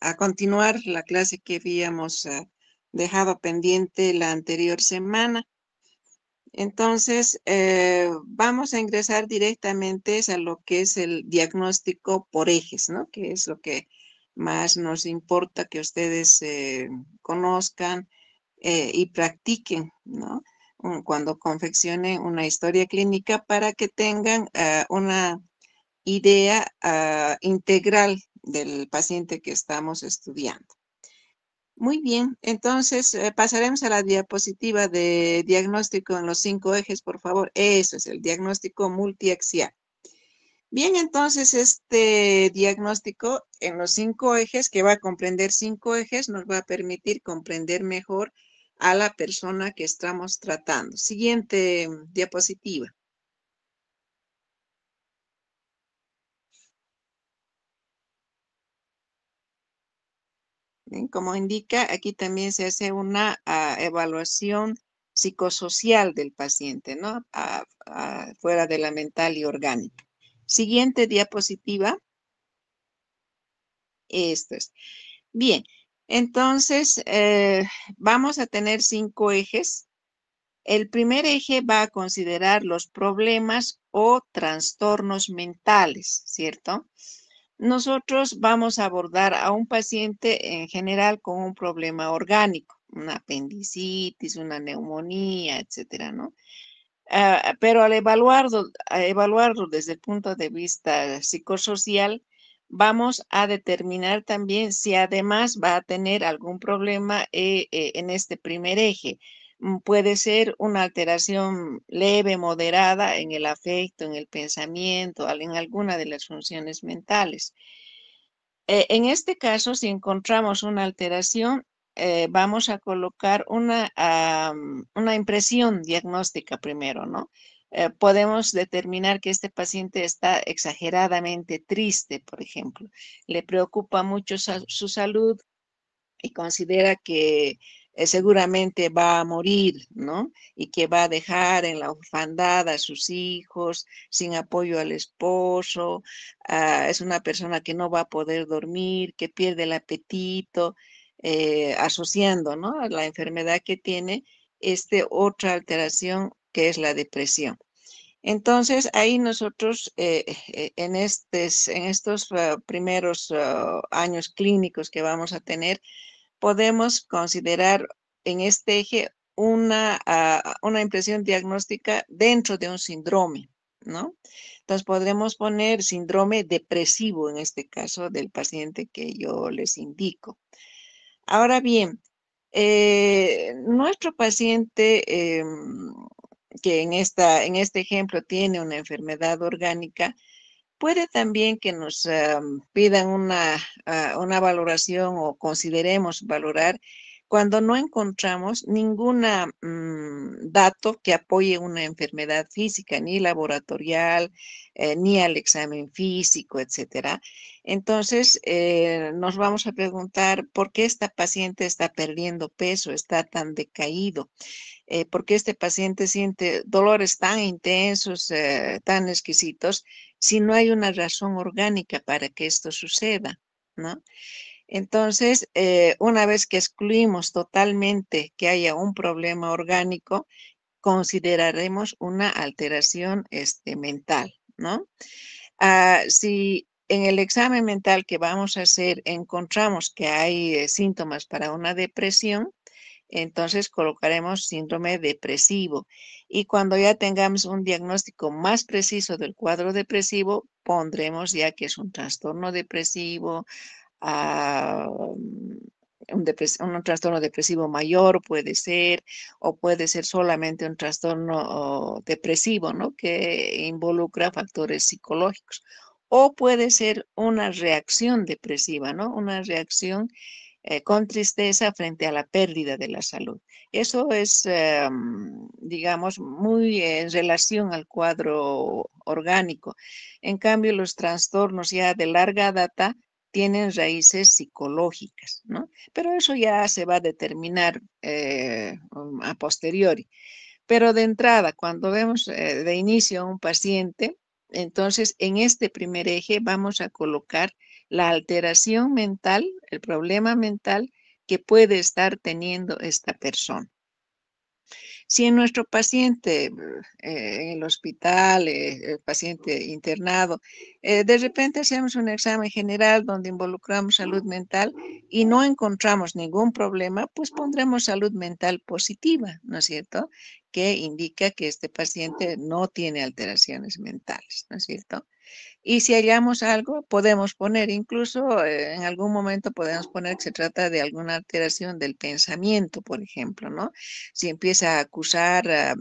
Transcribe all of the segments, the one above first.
a continuar la clase que habíamos eh, dejado pendiente la anterior semana. Entonces, eh, vamos a ingresar directamente a lo que es el diagnóstico por ejes, ¿no? Que es lo que más nos importa que ustedes eh, conozcan y practiquen, ¿no? Cuando confeccionen una historia clínica para que tengan una idea ah, integral del paciente que estamos estudiando. Muy bien, entonces eh, pasaremos a la diapositiva de diagnóstico en los cinco ejes, por favor. Eso es el diagnóstico multiaxial. Bien, entonces este diagnóstico en los cinco ejes, que va a comprender cinco ejes, nos va a permitir comprender mejor a la persona que estamos tratando. Siguiente mm, diapositiva. Como indica, aquí también se hace una ah, evaluación psicosocial del paciente, ¿no? Ah, ah, fuera de la mental y orgánica. Siguiente diapositiva. Esto es. Bien, entonces eh, vamos a tener cinco ejes. El primer eje va a considerar los problemas o trastornos mentales, ¿cierto? nosotros vamos a abordar a un paciente en general con un problema orgánico, una apendicitis, una neumonía, etcétera, ¿no? Ah, pero al evaluarlo, desde el punto de vista psicosocial, vamos a determinar también si además va a tener algún problema eh, eh, en este primer eje, Mm, puede ser una alteración leve, moderada en el afecto, en el pensamiento, en alguna de las funciones mentales. Eh, en este caso, si encontramos una alteración, eh, vamos a colocar una, ah, mm, una, impresión diagnóstica primero, ¿no? Eh, podemos determinar que este paciente está exageradamente triste, por ejemplo. Le preocupa mucho su salud y considera que eh, seguramente va a morir, ¿no? Y que va a dejar en la orfandad a sus hijos, sin apoyo al esposo, ah, es una persona que no va a poder dormir, que pierde el apetito, eh, asociando, ¿no? La enfermedad que tiene, este otra alteración que es la depresión. Entonces, ahí nosotros eh, en, en, estos ah, primeros ah, años clínicos que vamos a tener, podemos considerar en este eje ah, una, impresión diagnóstica dentro de un síndrome, ¿no? Entonces podremos poner síndrome depresivo en este caso del paciente que yo les indico. Ahora bien, eh, nuestro paciente em, que en, en este ejemplo tiene una enfermedad orgánica, Puede también que nos em, pidan ah, una, valoración o consideremos valorar cuando no encontramos ningún mm, dato que apoye una enfermedad física, ni laboratorial, eh, ni al examen físico, etc. Entonces, eh, nos vamos a preguntar por qué esta paciente está perdiendo peso, está tan decaído, eh, por qué este paciente siente dolores tan intensos, tan exquisitos, si no hay una razón orgánica para que esto suceda, ¿no? Entonces, eh, una vez que excluimos totalmente que haya un problema orgánico, consideraremos una alteración este, mental, ¿no? Ah, si en el examen mental que vamos a hacer encontramos que hay eh, síntomas para una depresión, entonces colocaremos síndrome depresivo. Y cuando ya tengamos un diagnóstico más preciso del cuadro depresivo, pondremos ya que es un trastorno depresivo, ah, un, trastorno depresivo mayor puede ser, o puede ser solamente un trastorno oh, depresivo, ¿no? Que involucra factores psicológicos. O puede ser una reacción depresiva, ¿no? Una reacción eh, con tristeza frente a la pérdida de la salud. Eso es, eh, digamos, muy en relación al cuadro orgánico. En cambio, los trastornos ya de larga data tienen raíces psicológicas, ¿no? Pero eso ya se va a determinar eh, um, a posteriori. Pero de entrada, cuando vemos de inicio a un paciente, entonces en este primer eje vamos a colocar la alteración mental, el problema mental que puede estar teniendo esta persona. Si en nuestro paciente eh, en el hospital, eh, el paciente internado, eh, de repente hacemos un examen general donde involucramos salud mental y no encontramos ningún problema, pues pondremos salud mental positiva, ¿no es cierto? Que indica que este paciente no tiene alteraciones mentales, ¿no es cierto? Y si hallamos algo, podemos poner, incluso eh, en algún momento podemos poner que se trata de alguna alteración del pensamiento, por ejemplo, ¿no? Si empieza a acusar a,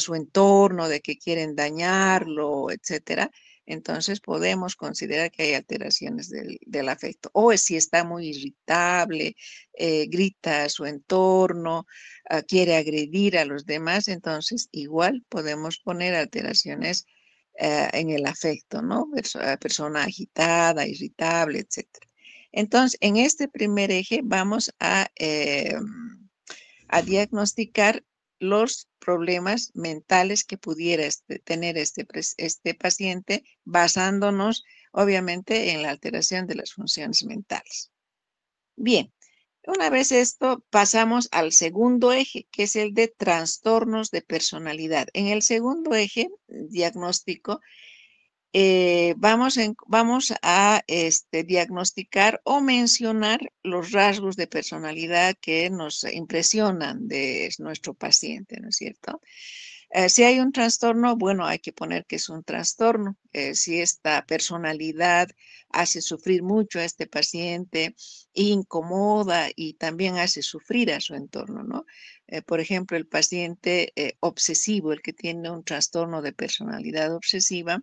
su entorno de que quieren dañarlo, etcétera, entonces podemos considerar que hay alteraciones del, afecto. O si está muy irritable, eh, grita a su entorno, ah, quiere agredir a los demás, entonces igual podemos poner alteraciones eh, en el afecto, ¿no? Eh, persona, agitada, irritable, etc. Entonces, en este primer eje vamos a, eh, a diagnosticar los problemas mentales que pudiera este, tener este, este paciente basándonos, obviamente, en la alteración de las funciones mentales. Bien, una vez esto, pasamos al segundo eje, que es el de trastornos de personalidad. En el segundo eje, mm, diagnóstico, eh, vamos, vamos, a este, diagnosticar o mencionar los rasgos de personalidad que nos impresionan de nuestro paciente, ¿no es cierto? Eh, si hay un trastorno, bueno, hay que poner que es un trastorno. Eh, si esta personalidad hace sufrir mucho a este paciente, incomoda y también hace sufrir a su entorno, ¿no? Eh, por ejemplo, el paciente obsesivo, el que tiene un trastorno de personalidad obsesiva,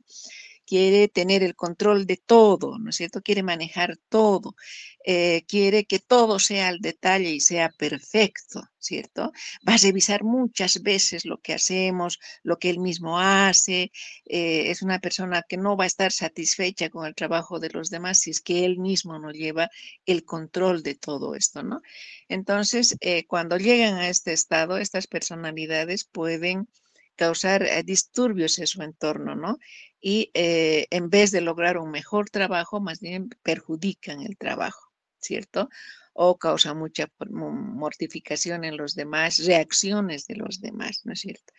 quiere tener el control de todo, ¿no es cierto? Quiere manejar todo, eh, quiere que todo sea al detalle y sea perfecto, ¿cierto? Va a revisar muchas veces lo que hacemos, lo que él mismo hace. Eh, es una persona que no va a estar satisfecha con el trabajo de los demás si es que él mismo no lleva el control de todo esto, ¿no? Entonces, eh, cuando llegan a este estado, estas personalidades pueden causar eh, disturbios en su entorno, ¿no? Y eh, en vez de lograr un mejor trabajo, más bien perjudican el trabajo, ¿cierto? O causa mucha mortificación en los demás, reacciones de los demás, ¿no es cierto?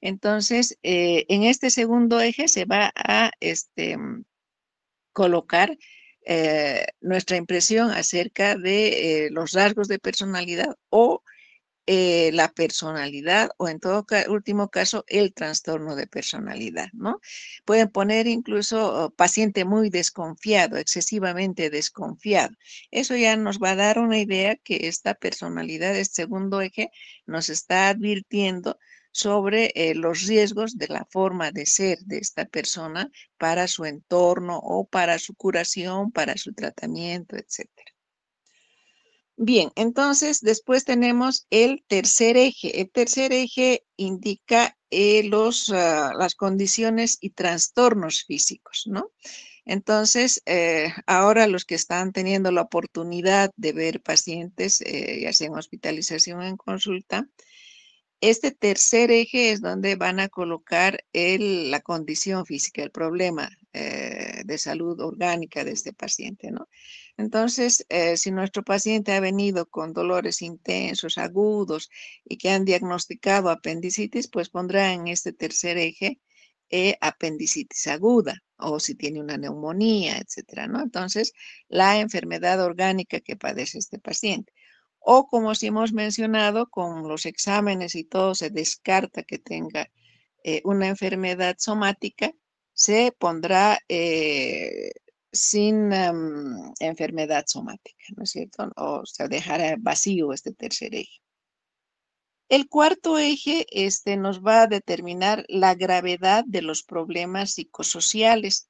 Entonces, eh, en este segundo eje se va a este, mm, colocar nuestra impresión acerca de los rasgos de personalidad o eh, la personalidad o en todo último caso el trastorno de personalidad, ¿no? Pueden poner incluso oh, paciente muy desconfiado, excesivamente desconfiado. Eso ya nos va a dar una idea que esta personalidad, este segundo eje, nos está advirtiendo sobre eh, los riesgos de la forma de ser de esta persona para su entorno o para su curación, para su tratamiento, etcétera. Bien, entonces después tenemos el tercer eje. El tercer eje indica eh, los, ah, las condiciones y trastornos físicos, ¿no? Entonces, eh, ahora los que están teniendo la oportunidad de ver pacientes, y eh, ya en hospitalización en consulta, este tercer eje es donde van a colocar la condición física, el problema eh, de salud orgánica de este paciente, ¿no? Entonces, eh, si nuestro paciente ha venido con dolores intensos, agudos y que han diagnosticado apendicitis, pues pondrá en este tercer eje eh, apendicitis aguda o si tiene una neumonía, etcétera, ¿no? Entonces, la enfermedad orgánica que padece este paciente o como si hemos mencionado, con los exámenes y todo se descarta que tenga eh, una enfermedad somática, se pondrá eh, sin enfermedad somática, ¿no es cierto? O se dejará vacío este tercer eje. El cuarto eje este, nos va a determinar la gravedad de los problemas psicosociales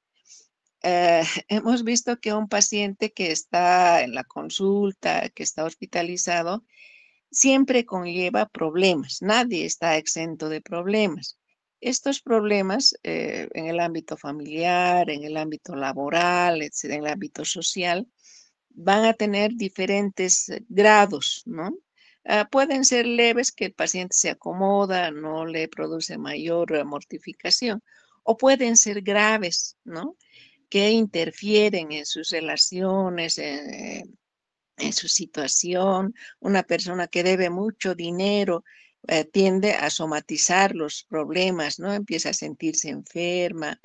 eh, hemos visto que un paciente que está en la consulta, que está hospitalizado, siempre conlleva problemas. Nadie está exento de problemas. Estos problemas eh, en el ámbito familiar, en el ámbito laboral, en el ámbito social, van a tener diferentes eh, grados, ¿no? Ah, pueden ser leves, que el paciente se acomoda, no le produce mayor mortificación, o pueden ser graves, ¿no? que interfieren en sus relaciones, eh, en, su situación. Una persona que debe mucho dinero eh, tiende a somatizar los problemas, ¿no? Empieza a sentirse enferma.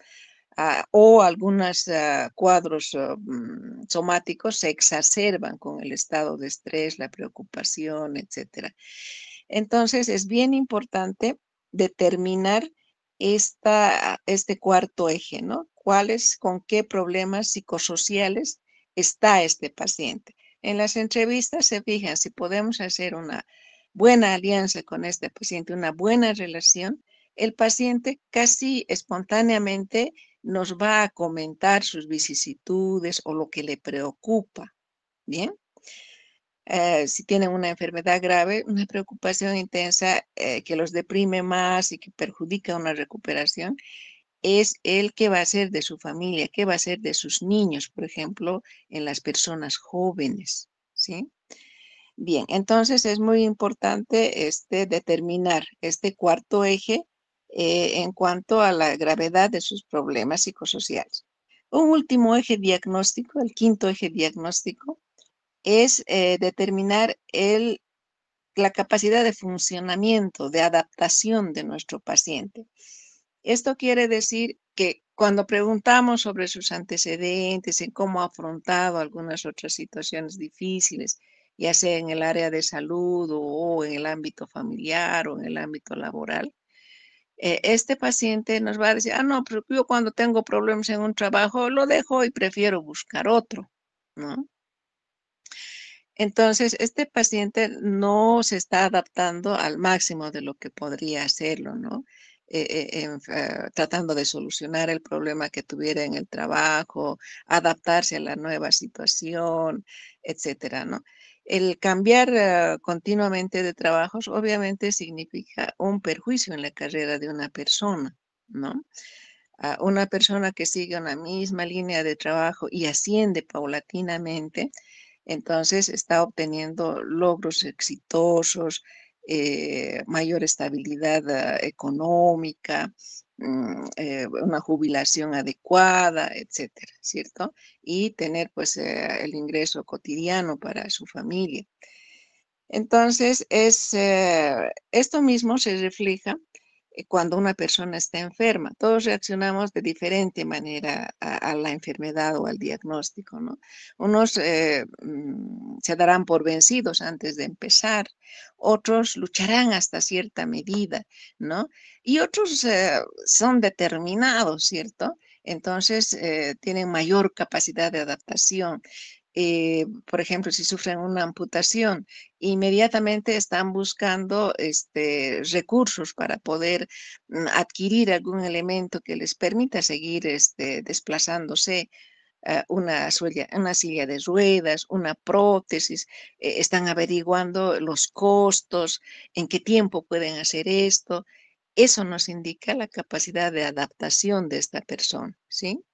Ah, o algunos ah, cuadros ah, mm, somáticos se exacerban con el estado de estrés, la preocupación, etc. Entonces es bien importante determinar este cuarto eje, ¿no? cuáles, con qué problemas psicosociales está este paciente. En las entrevistas se fijan si podemos hacer una buena alianza con este paciente, una buena relación, el paciente casi espontáneamente nos va a comentar sus vicisitudes o lo que le preocupa. Bien. Eh, si tienen una enfermedad grave, una preocupación intensa eh, que los deprime más y que perjudica una recuperación, es el que va a ser de su familia, que va a ser de sus niños, por ejemplo, en las personas jóvenes, ¿sí? Bien, entonces es muy importante este, determinar este cuarto eje eh, en cuanto a la gravedad de sus problemas psicosociales. Un último eje diagnóstico, el quinto eje diagnóstico, es eh, determinar la capacidad de funcionamiento, de adaptación de nuestro paciente. Esto quiere decir que cuando preguntamos sobre sus antecedentes, en cómo ha afrontado algunas otras situaciones difíciles, ya sea en el área de salud o, en el ámbito familiar o en el ámbito laboral, eh, este paciente nos va a decir, ah, no, pero yo cuando tengo problemas en un trabajo lo dejo y prefiero buscar otro, ¿no? Entonces, este paciente no se está adaptando al máximo de lo que podría hacerlo, ¿no? Eh, eh, eh, tratando de solucionar el problema que tuviera en el trabajo, adaptarse a la nueva situación, etcétera, El cambiar continuamente de trabajos obviamente significa un perjuicio en la carrera de una persona, una persona que sigue una misma línea de trabajo y asciende paulatinamente, entonces está obteniendo logros exitosos, eh, mayor estabilidad ah, económica, mm, eh, una jubilación adecuada, etcétera, ¿cierto? Y tener pues eh, el ingreso cotidiano para su familia. Entonces, es, esto mismo se refleja eh, cuando una persona está enferma. Todos reaccionamos de diferente manera a, la enfermedad o al diagnóstico, ¿no? Unos eh, mm, se darán por vencidos antes de empezar, otros lucharán hasta cierta medida, ¿no? Y otros eh, son determinados, ¿cierto? Entonces, tienen mayor capacidad de adaptación. Eh, por ejemplo, si sufren una amputación, inmediatamente están buscando este, recursos para poder mm, adquirir algún elemento que les permita seguir este, desplazándose. Eh, una, silla de ruedas, una prótesis, eh, están averiguando los costos, en qué tiempo pueden hacer esto. Eso nos indica la capacidad de adaptación de esta persona, ¿sí?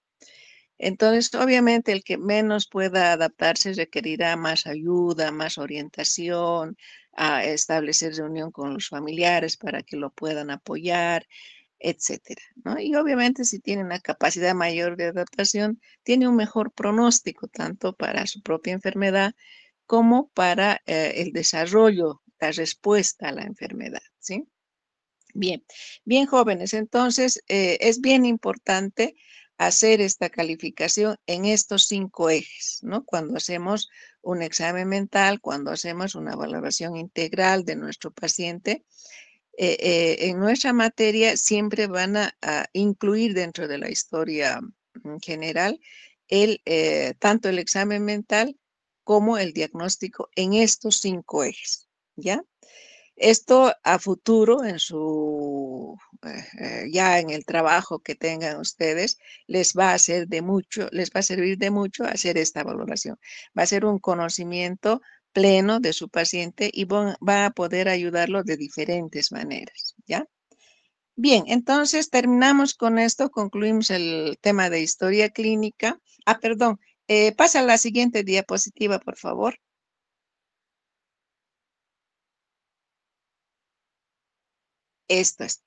Entonces, obviamente, el que menos pueda adaptarse requerirá más ayuda, más orientación, a establecer reunión con los familiares para que lo puedan apoyar, etcétera. Y obviamente, si tiene una capacidad mayor de adaptación, tiene un mejor pronóstico tanto para su propia enfermedad como para eh, el desarrollo, la respuesta a la enfermedad, ¿sí? Bien, bien jóvenes, entonces eh, es bien importante hacer esta calificación en estos cinco ejes, ¿no? Cuando hacemos un examen mental, cuando hacemos una valoración integral de nuestro paciente, eh, eh, en nuestra materia siempre van a, incluir dentro de la historia mm, general eh, tanto el examen mental como el diagnóstico en estos cinco ejes, ¿ya? Esto a futuro, en su eh, ya en el trabajo que tengan ustedes, les va a ser de mucho, les va a servir de mucho hacer esta valoración. Va a ser un conocimiento pleno de su paciente y va a poder ayudarlo de diferentes maneras, ¿ya? Bien, entonces terminamos con esto, concluimos el tema de historia clínica. Ah, perdón, eh, pasa a la siguiente diapositiva, por favor. Esto es.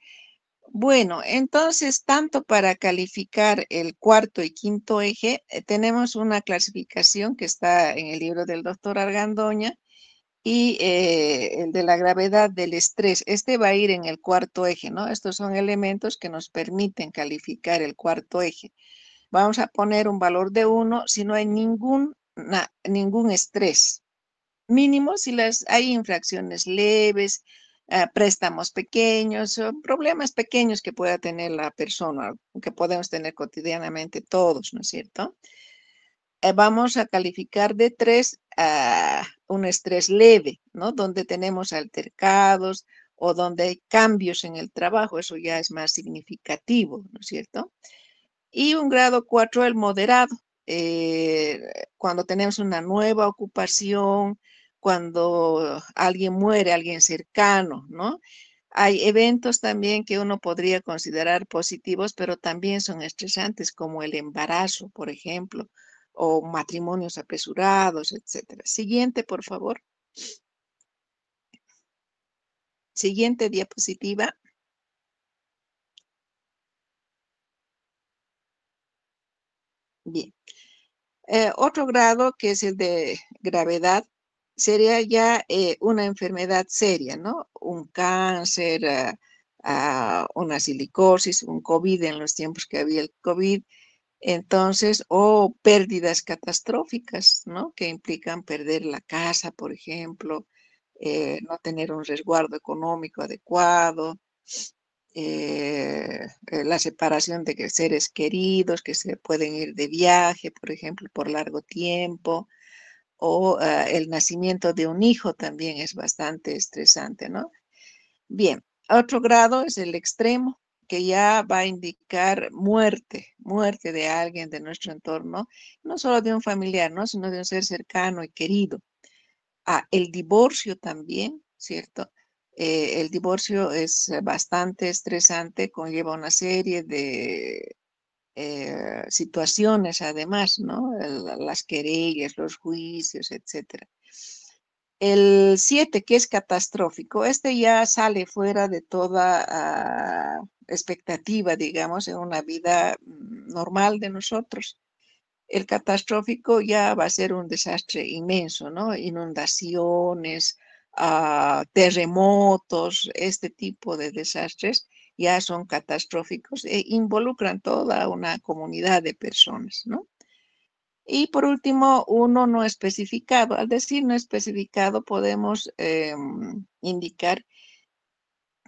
Bueno, entonces, tanto para calificar el cuarto y quinto eje, eh, tenemos una clasificación que está en el libro del doctor Argandoña y eh, el de la gravedad del estrés. Este va a ir en el cuarto eje, ¿no? Estos son elementos que nos permiten calificar el cuarto eje. Vamos a poner un valor de 1 si no hay ningún, ningún estrés. Mínimo si las, hay infracciones leves, eh, préstamos pequeños, problemas pequeños que pueda tener la persona, que podemos tener cotidianamente todos, ¿no es cierto? Eh, vamos a calificar de tres a ah, un estrés leve, ¿no? Donde tenemos altercados o donde hay cambios en el trabajo, eso ya es más significativo, ¿no es cierto? Y un grado cuatro, el moderado, eh, cuando tenemos una nueva ocupación, cuando alguien muere, alguien cercano, ¿no? Hay eventos también que uno podría considerar positivos, pero también son estresantes, como el embarazo, por ejemplo, o matrimonios apresurados, etc. Siguiente, por favor. Siguiente diapositiva. Bien. Eh, otro grado que es el de gravedad sería ya eh, una enfermedad seria, ¿no? Un cáncer, ah, ah, una silicosis, un COVID en los tiempos que había el COVID, entonces, o pérdidas catastróficas, ¿no? Que implican perder la casa, por ejemplo, eh, no tener un resguardo económico adecuado, eh, la separación de seres queridos que se pueden ir de viaje, por ejemplo, por largo tiempo, o ah, el nacimiento de un hijo también es bastante estresante, ¿no? Bien, otro grado es el extremo, que ya va a indicar muerte, muerte de alguien de nuestro entorno, no solo de un familiar, ¿no? sino de un ser cercano y querido. Ah, el divorcio también, ¿cierto? Eh, el divorcio es eh, bastante estresante, conlleva una serie de eh, situaciones además, ¿no? las querellas, los juicios, etc. El 7, que es catastrófico, este ya sale fuera de toda ah, expectativa, digamos, en una vida mm, normal de nosotros. El catastrófico ya va a ser un desastre inmenso, ¿no? Inundaciones, ah, terremotos, este tipo de desastres ya son catastróficos e involucran toda una comunidad de personas, ¿no? Y por último, uno no especificado. Al decir no especificado, podemos em, indicar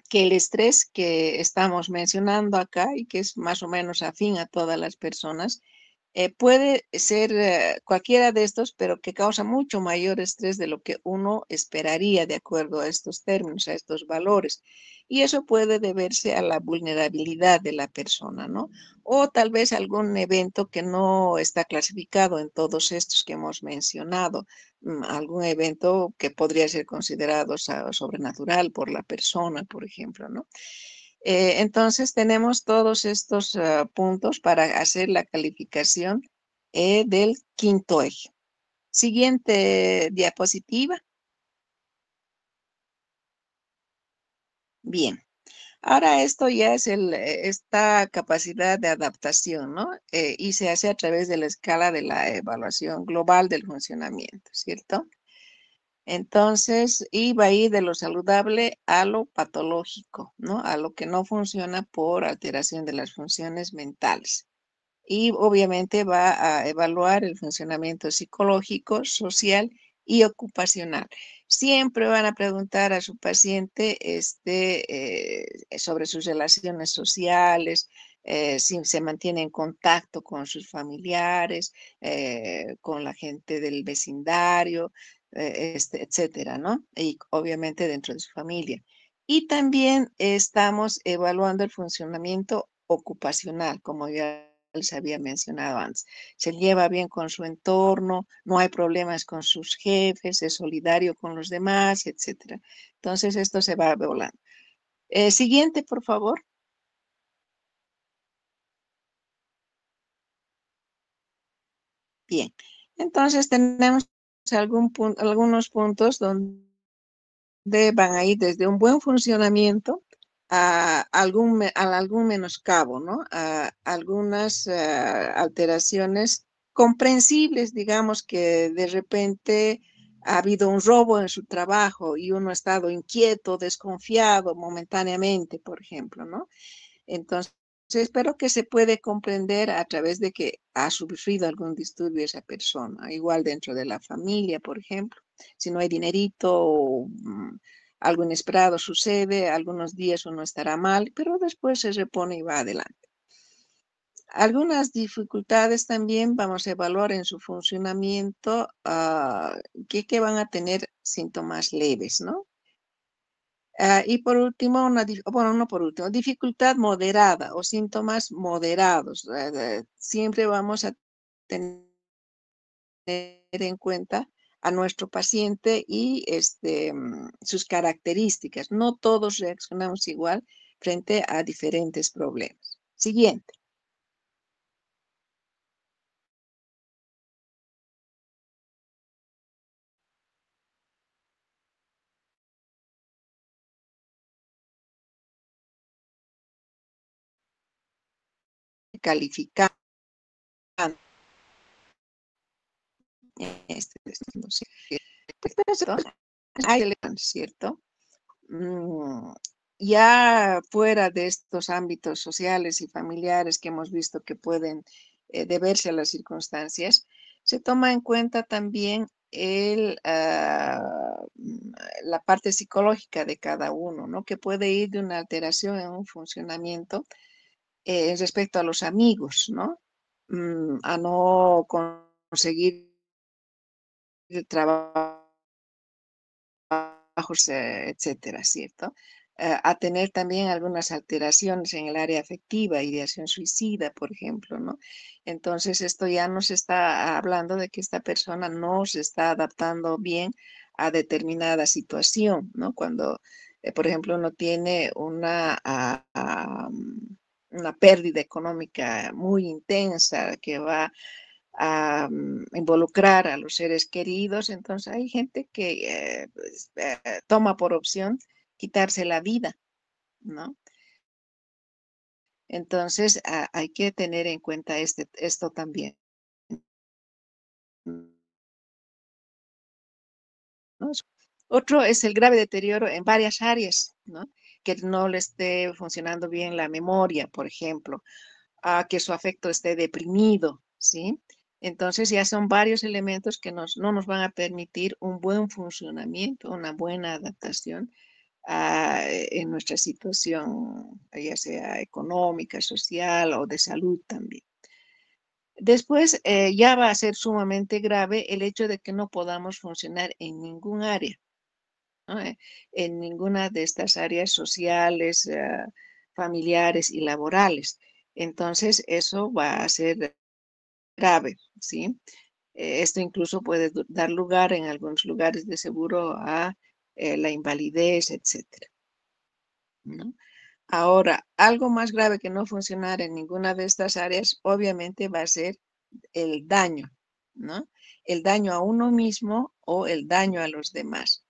que el estrés que estamos mencionando acá y que es más o menos afín a todas las personas, eh, puede ser eh, cualquiera de estos, pero que causa mucho mayor estrés de lo que uno esperaría de acuerdo a estos términos, a estos valores. Y eso puede deberse a la vulnerabilidad de la persona, ¿no? O tal vez algún evento que no está clasificado en todos estos que hemos mencionado, mm, algún evento que podría ser considerado sobrenatural por la persona, por ejemplo, ¿no? Eh, entonces tenemos todos estos ah, puntos para hacer la calificación eh, del quinto eje. Siguiente diapositiva. Bien. Ahora esto ya es el, eh, esta capacidad de adaptación, ¿no? y se hace a través de la escala de la evaluación global del funcionamiento, ¿cierto? Entonces iba a ir de lo saludable a lo patológico, ¿no? A lo que no funciona por alteración de las funciones mentales. Y obviamente va a evaluar el funcionamiento psicológico, social y ocupacional. Siempre van a preguntar a su paciente este, eh, sobre sus relaciones sociales, eh, si se mantiene en contacto con sus familiares, eh, con la gente del vecindario, eh, este, etcétera, ¿no? Y obviamente dentro de su familia. Y también estamos evaluando el funcionamiento ocupacional, como ya les había mencionado antes. Se lleva bien con su entorno, no hay problemas con sus jefes, es solidario con los demás, etcétera. Entonces, esto se va volando eh, siguiente, por favor. Bien, entonces tenemos algunos puntos donde van a ir desde un buen funcionamiento a algún, algún menoscabo, ¿no? A algunas eh, alteraciones comprensibles, digamos, que de repente ha habido un robo en su trabajo y uno ha estado inquieto, desconfiado momentáneamente, por ejemplo, ¿no? Entonces, espero que se puede comprender a través de que ha sufrido algún disturbio esa persona, igual dentro de la familia, por ejemplo, si no hay dinerito o mm, algo inesperado sucede, algunos días uno estará mal, pero después se repone y va adelante. Algunas dificultades también vamos a evaluar en su funcionamiento ah, que van a tener síntomas leves, ¿no? Ah, y por último, una, bueno, no por último, dificultad moderada o síntomas moderados. Eh, siempre vamos a tener en cuenta a nuestro paciente y este, sus características. No todos reaccionamos igual frente a diferentes problemas. Siguiente. calificando. Este, pues, pues, ¿cierto? Mm, ya fuera de estos ámbitos sociales y familiares que hemos visto que pueden eh, deberse a las circunstancias, se toma en cuenta también el, ah, mm, la parte psicológica de cada uno, ¿no? Que puede ir de una alteración en un funcionamiento eh, respecto a los amigos, ¿no? Mm, a no conseguir trabajo, eh, etcétera, ¿cierto? Eh, a tener también algunas alteraciones en el área afectiva, ideación suicida, por ejemplo, ¿no? Entonces, esto ya nos está hablando de que esta persona no se está adaptando bien a determinada situación, ¿no? Cuando, por ejemplo, uno tiene una ah, ah, mm, una pérdida económica muy intensa que va a mm, involucrar a los seres queridos. Entonces hay gente que eh, pues, eh, toma por opción quitarse la vida, ¿no? Entonces hay que tener en cuenta este, esto también. Otro es el grave deterioro en varias áreas, ¿no? que no le esté funcionando bien la memoria, por ejemplo, a que su afecto esté deprimido, ¿sí? Entonces ya son varios elementos que no nos van a permitir un buen funcionamiento, una buena adaptación ah, e-, en nuestra situación, ya sea económica, social o de salud también. Después eh, ya va a ser sumamente grave el hecho de que no podamos funcionar en ningún área. Eh, en ninguna de estas áreas sociales, eh, familiares y laborales. Entonces, eso va a ser grave, ¿sí? Eh, esto incluso puede dar lugar en algunos lugares de seguro a la invalidez, etc. Ahora, algo más grave que no funcionar en ninguna de estas áreas, obviamente va a ser el daño, ¿no? El daño a uno mismo o el daño a los demás.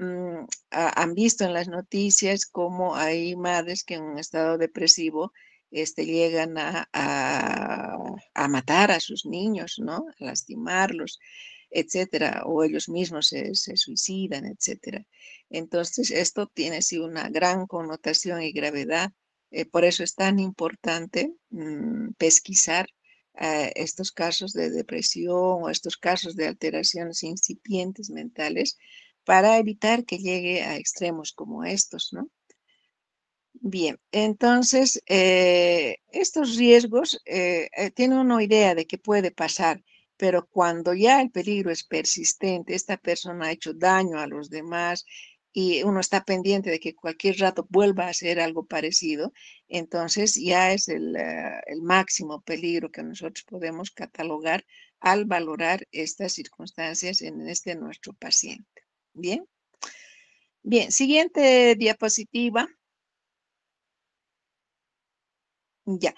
Mm, han visto en las noticias cómo hay madres que en un estado depresivo este, llegan a, matar a sus niños, ¿no? A lastimarlos, etcétera, o ellos mismos se, suicidan, etcétera. Entonces, esto tiene una gran connotación y gravedad. Eh, por eso es tan importante mm, pesquisar eh, estos casos de depresión o estos casos de alteraciones incipientes mentales para evitar que llegue a extremos como estos, ¿no? Bien, entonces, eh, estos riesgos, eh, eh, tiene una idea de qué puede pasar, pero cuando ya el peligro es persistente, esta persona ha hecho daño a los demás y uno está pendiente de que cualquier rato vuelva a ser algo parecido, entonces ya es el máximo peligro que nosotros podemos catalogar al valorar estas circunstancias en este nuestro paciente. Bien. Bien, siguiente diapositiva. Ya.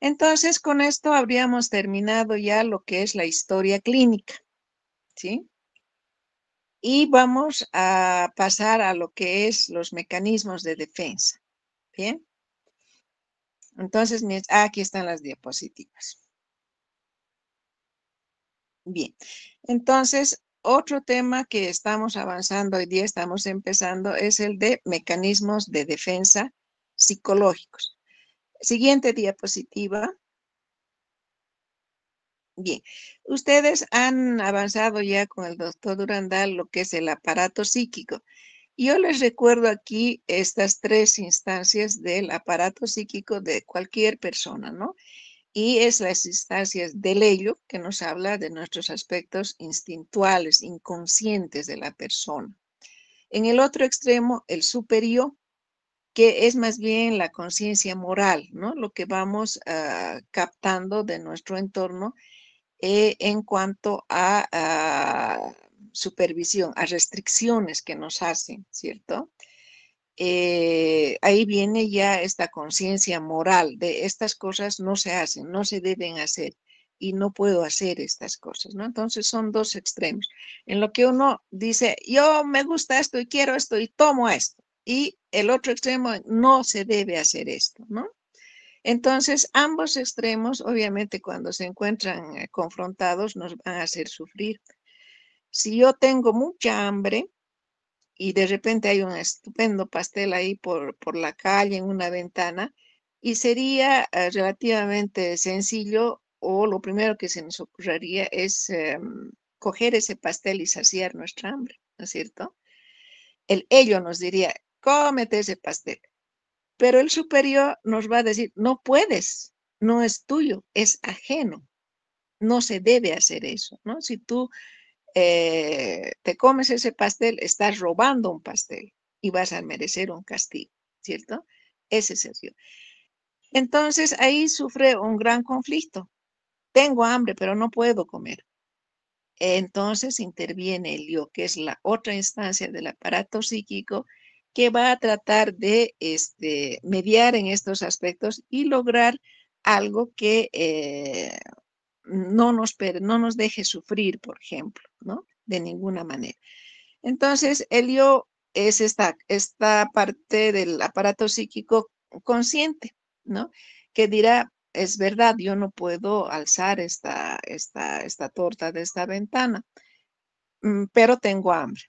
Entonces, con esto habríamos terminado ya lo que es la historia clínica. ¿Sí? Y vamos a pasar a lo que es los mecanismos de defensa. Bien. Entonces, ah, aquí están las diapositivas. Bien, entonces otro tema que estamos avanzando hoy día, estamos empezando, es el de mecanismos de defensa psicológicos. Siguiente diapositiva. Bien, ustedes han avanzado ya con el doctor Durandal lo que es el aparato psíquico. Yo les recuerdo aquí estas tres instancias del aparato psíquico de cualquier persona, ¿no? y es las instancias del ello que nos habla de nuestros aspectos instintuales, inconscientes de la persona. En el otro extremo, el superior, que es más bien la conciencia moral, ¿no? lo que vamos ah, captando de nuestro entorno eh, en cuanto a ah, supervisión, a restricciones que nos hacen, ¿cierto? Eh, ahí viene ya esta conciencia moral de estas cosas no se hacen, no se deben hacer y no puedo hacer estas cosas, ¿no? Entonces son dos extremos. En lo que uno dice, yo me gusta esto y quiero esto y tomo esto. Y el otro extremo, no se debe hacer esto, ¿no? Entonces, ambos extremos, obviamente, cuando se encuentran eh, confrontados, nos van a hacer sufrir. Si yo tengo mucha hambre, y de repente hay un estupendo pastel ahí por, por la calle, en una ventana, y sería eh, relativamente sencillo o lo primero que se nos ocurriría es em, coger ese pastel y saciar nuestra hambre, ¿no es cierto? El ello nos diría, cómete ese pastel, pero el superior nos va a decir, no puedes, no es tuyo, es ajeno, no se debe hacer eso, ¿no? Si tú eh, te comes ese pastel, estás robando un pastel y vas a merecer un castigo, ¿cierto? Ese es el Entonces ahí sufre un gran conflicto. Tengo hambre, pero no puedo comer. Entonces interviene el yo, que es la otra instancia del aparato psíquico que va a tratar de este, mediar en estos aspectos y lograr algo que eh, no nos, no deje sufrir, por ejemplo, ¿no? De ninguna manera. Entonces, el es esta, esta parte del aparato psíquico consciente, ¿no? Que dirá, es verdad, yo no puedo alzar esta, esta, esta torta de esta ventana, mm, pero tengo hambre.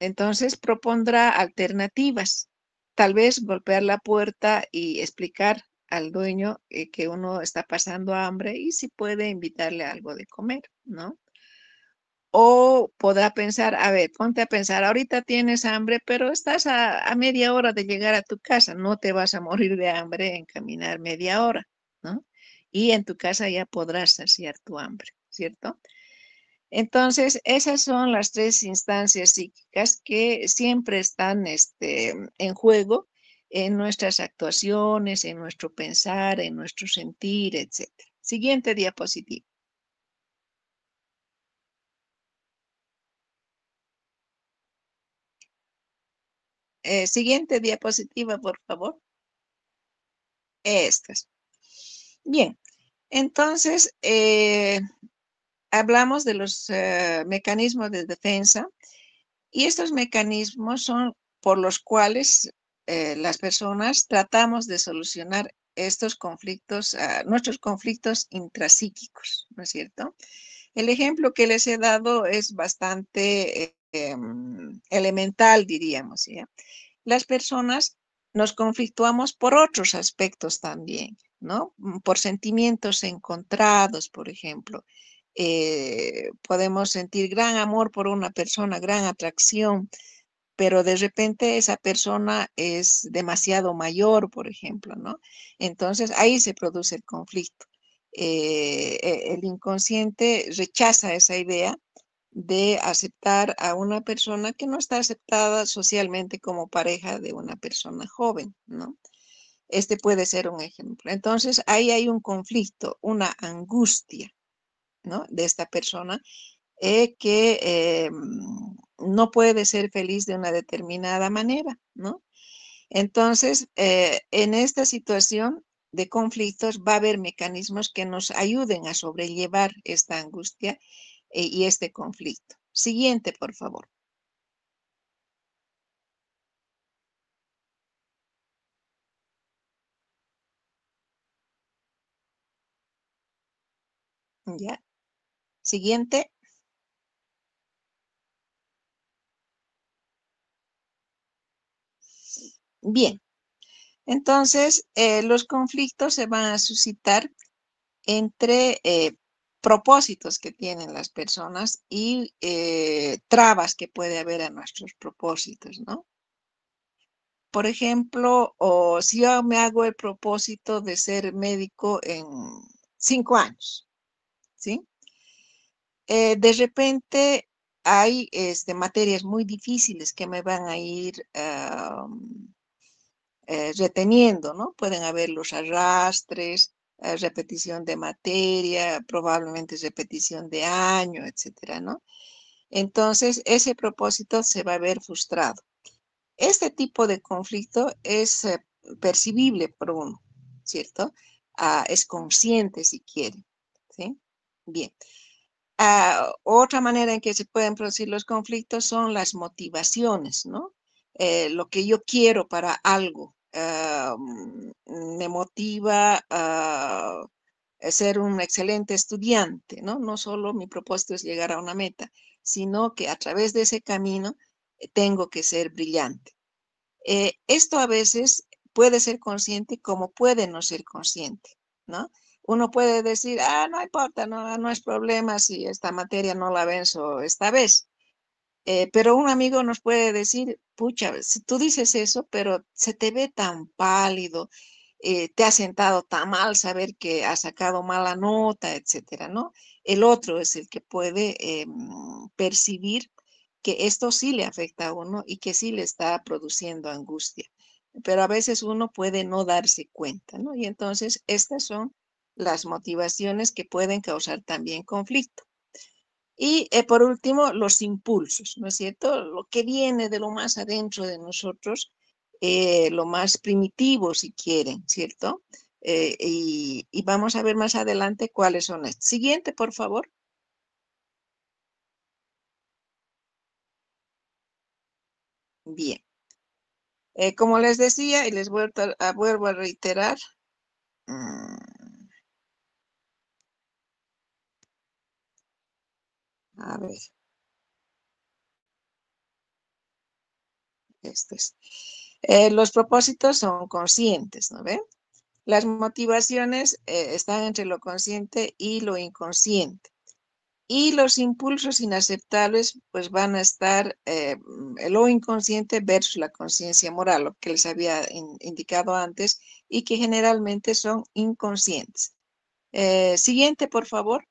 Entonces propondrá alternativas, tal vez golpear la puerta y explicar al dueño eh, que uno está pasando hambre y si puede invitarle algo de comer, ¿no? O podrá pensar, a ver, ponte a pensar, ahorita tienes hambre, pero estás a, media hora de llegar a tu casa, no te vas a morir de hambre en caminar media hora, ¿no? Y en tu casa ya podrás saciar tu hambre, ¿cierto? Entonces, esas son las tres instancias psíquicas que siempre están este, en juego en nuestras actuaciones, en nuestro pensar, en nuestro sentir, etc. Siguiente diapositiva. Eh, siguiente diapositiva, por favor. Estas. Bien, entonces eh, hablamos de los eh, mecanismos de defensa y estos mecanismos son por los cuales eh, las personas tratamos de solucionar estos conflictos, ah, nuestros conflictos intrapsíquicos, ¿no es cierto? El ejemplo que les he dado es bastante em, elemental, diríamos. Las personas nos conflictuamos por otros aspectos también, ¿no? Mm, por sentimientos encontrados, por ejemplo. Eh, podemos sentir gran amor por una persona, gran atracción, pero de repente esa persona es demasiado mayor, por ejemplo, ¿no? Entonces ahí se produce el conflicto. Eh, e, el inconsciente rechaza esa idea de aceptar a una persona que no está aceptada socialmente como pareja de una persona joven, ¿no? Este puede ser un ejemplo. Entonces, ahí hay un conflicto, una angustia, ¿no? De esta persona que eh, no puede ser feliz de una determinada manera, ¿no? Entonces, eh, en esta situación de conflictos va a haber mecanismos que nos ayuden a sobrellevar esta angustia e, y este conflicto. Siguiente, por favor. Ya. Siguiente. Bien, entonces eh, los conflictos se van a suscitar entre eh, propósitos que tienen las personas y eh, trabas que puede haber a nuestros propósitos, ¿no? Por ejemplo, o si yo me hago el propósito de ser médico en cinco años, ¿sí? de repente hay este, materias muy difíciles que me van a ir eh, reteniendo, ¿no? Pueden haber los arrastres, eh, repetición de materia, probablemente repetición de año, etcétera, ¿no? Entonces, ese propósito se va a ver frustrado. Este tipo de conflicto es eh, percibible por uno, ¿cierto? Ah, es consciente si quiere, ¿sí? Bien. Ah, otra manera en que se pueden producir los conflictos son las motivaciones, ¿no? Eh, lo que yo quiero para algo. Ah, mm, mm, me motiva a ah, eh, ser un excelente estudiante, ¿no? No solo mi propósito es llegar a una meta, sino que a través de ese camino eh, tengo que ser brillante. esto a veces puede ser consciente como puede no ser consciente, ¿no? Uno puede decir, ah, no importa, no, no es problema si esta materia no la venzo esta vez. Eh, pero un amigo nos puede decir, pucha, si tú dices eso, pero se te ve tan pálido, eh, te ha sentado tan mal saber que ha sacado mala nota, etcétera, ¿no? El otro es el que puede em, percibir que esto sí le afecta a uno y que sí le está produciendo angustia. Pero a veces uno puede no darse cuenta, ¿no? Y entonces estas son las motivaciones que pueden causar también conflicto. Y eh, por último, los impulsos, ¿no es cierto? Lo que viene de lo más adentro de nosotros, eh, lo más primitivo, si quieren, ¿cierto? Eh, y, vamos a ver más adelante cuáles son estos. Siguiente, por favor. Bien. como les decía, y les vuelvo a, vuelvo a reiterar, mm, A ver. Este es. Eh, los propósitos son conscientes, ¿no ven? Las motivaciones eh, están entre lo consciente y lo inconsciente. Y los impulsos inaceptables, pues van a estar eh, mm, lo inconsciente versus la conciencia moral, lo que les había indicado antes, y que generalmente son inconscientes. siguiente, por favor.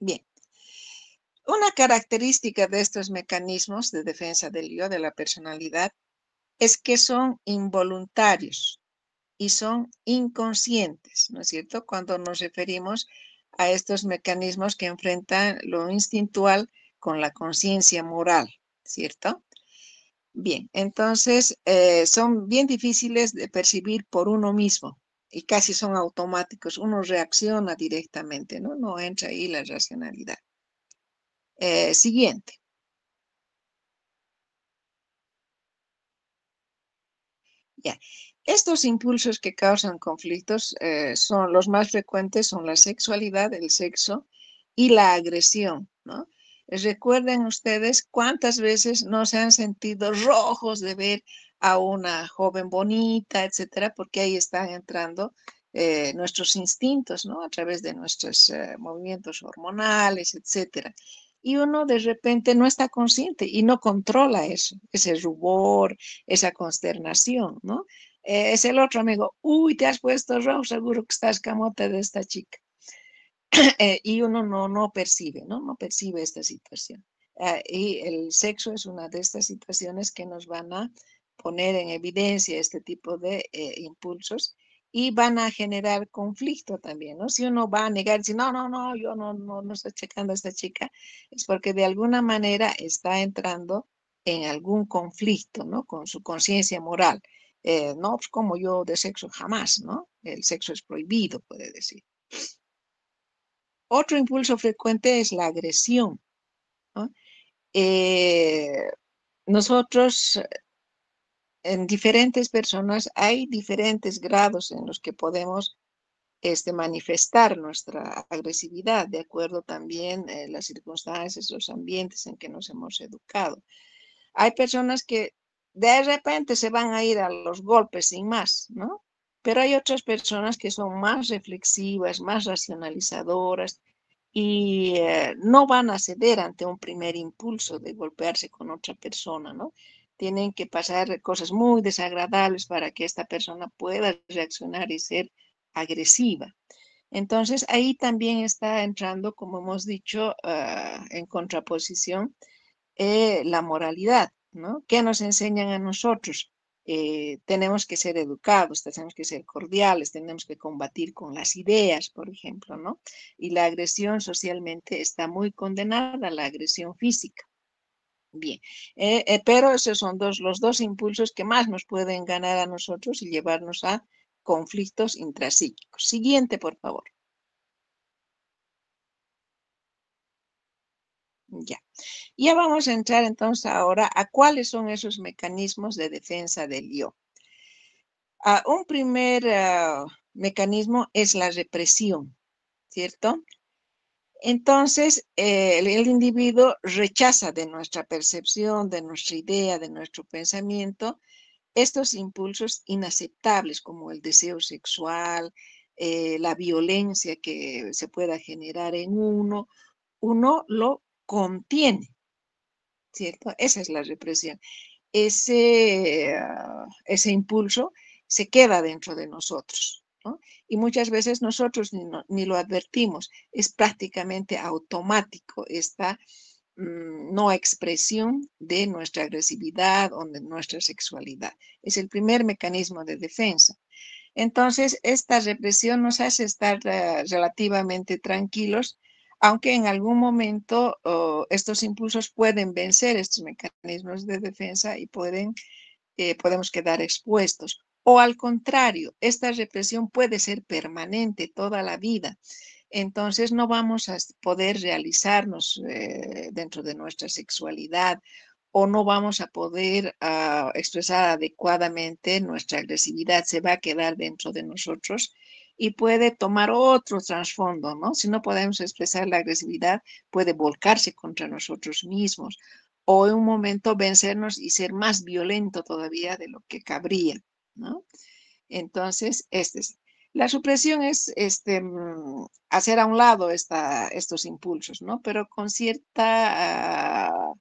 Bien. Una característica de estos mecanismos de defensa del yo, de la personalidad, es que son involuntarios y son inconscientes, ¿no es cierto? Cuando nos referimos a estos mecanismos que enfrentan lo instintual con la conciencia moral, ¿cierto? Bien, entonces eh, son bien difíciles de percibir por uno mismo, y casi son automáticos, uno reacciona directamente, ¿no? No entra ahí la racionalidad. Eh, siguiente. Ya. Estos impulsos que causan conflictos eh, son los más frecuentes, son la sexualidad, el sexo y la agresión, ¿no? Recuerden ustedes cuántas veces no se han sentido rojos de ver a una joven bonita, etcétera, porque ahí están entrando eh, nuestros instintos, ¿no? A través de nuestros eh, movimientos hormonales, etcétera. Y uno de repente no está consciente y no controla eso, ese rubor, esa consternación, ¿no? Eh, es el otro amigo, uy, te has puesto rojo, seguro que estás camote de esta chica. y uno no, no percibe, ¿no? No percibe esta situación. y el sexo es una de estas situaciones que nos van a poner en evidencia este tipo de eh, impulsos y van a generar conflicto también, ¿no? Si uno va a negar, si no, no, no, yo no, no, estoy checando a esta chica, es porque de alguna manera está entrando en algún conflicto, ¿no? Con su conciencia moral. Eh, no, pues, como yo de sexo jamás, ¿no? El sexo es prohibido, puede decir. Otro impulso frecuente es la agresión. Eh, nosotros en diferentes personas hay diferentes grados en los que podemos este, manifestar nuestra agresividad, de acuerdo también a eh, las circunstancias, los ambientes en que nos hemos educado. Hay personas que de repente se van a ir a los golpes sin más, ¿no? Pero hay otras personas que son más reflexivas, más racionalizadoras y eh, no van a ceder ante un primer impulso de golpearse con otra persona, ¿no? tienen que pasar cosas muy desagradables para que esta persona pueda reaccionar y ser agresiva. Entonces ahí también está entrando, como hemos dicho, ah, en contraposición eh, la moralidad, ¿no? ¿Qué nos enseñan a nosotros? Eh, tenemos que ser educados, tenemos que ser cordiales, tenemos que combatir con las ideas, por ejemplo, ¿no? Y la agresión socialmente está muy condenada a la agresión física. Bien, eh, eh, pero esos son los dos impulsos que más nos pueden ganar a nosotros y llevarnos a conflictos intrasíquicos. Siguiente, por favor. Ya. Ya vamos a entrar entonces ahora a cuáles son esos mecanismos de defensa del yo. Ah, un primer ah, mecanismo es la represión, ¿cierto? Entonces, eh, el, individuo rechaza de nuestra percepción, de nuestra idea, de nuestro pensamiento, estos impulsos inaceptables como el deseo sexual, eh, la violencia que se pueda generar en uno, uno lo contiene, ¿cierto? Esa es la represión. ese ah, impulso se queda dentro de nosotros. Y muchas veces nosotros ni, lo advertimos, es prácticamente automático esta mm, no expresión de nuestra agresividad o de nuestra sexualidad. Es el primer mecanismo de defensa. Entonces, esta represión nos hace estar eh, relativamente tranquilos, aunque en algún momento oh, estos impulsos pueden vencer estos mecanismos de defensa y pueden, eh, podemos quedar expuestos o al contrario, esta represión puede ser permanente toda la vida. Entonces no vamos a poder realizarnos eh, dentro de nuestra sexualidad o no vamos a poder ah, expresar adecuadamente nuestra agresividad, se va a quedar dentro de nosotros y puede tomar otro trasfondo, ¿no? Si no podemos expresar la agresividad, puede volcarse contra nosotros mismos o en un momento vencernos y ser más violento todavía de lo que cabría. ¿no? Entonces, este es. La supresión es este, mm, hacer a un lado estos impulsos, ¿no? Pero con cierta ah,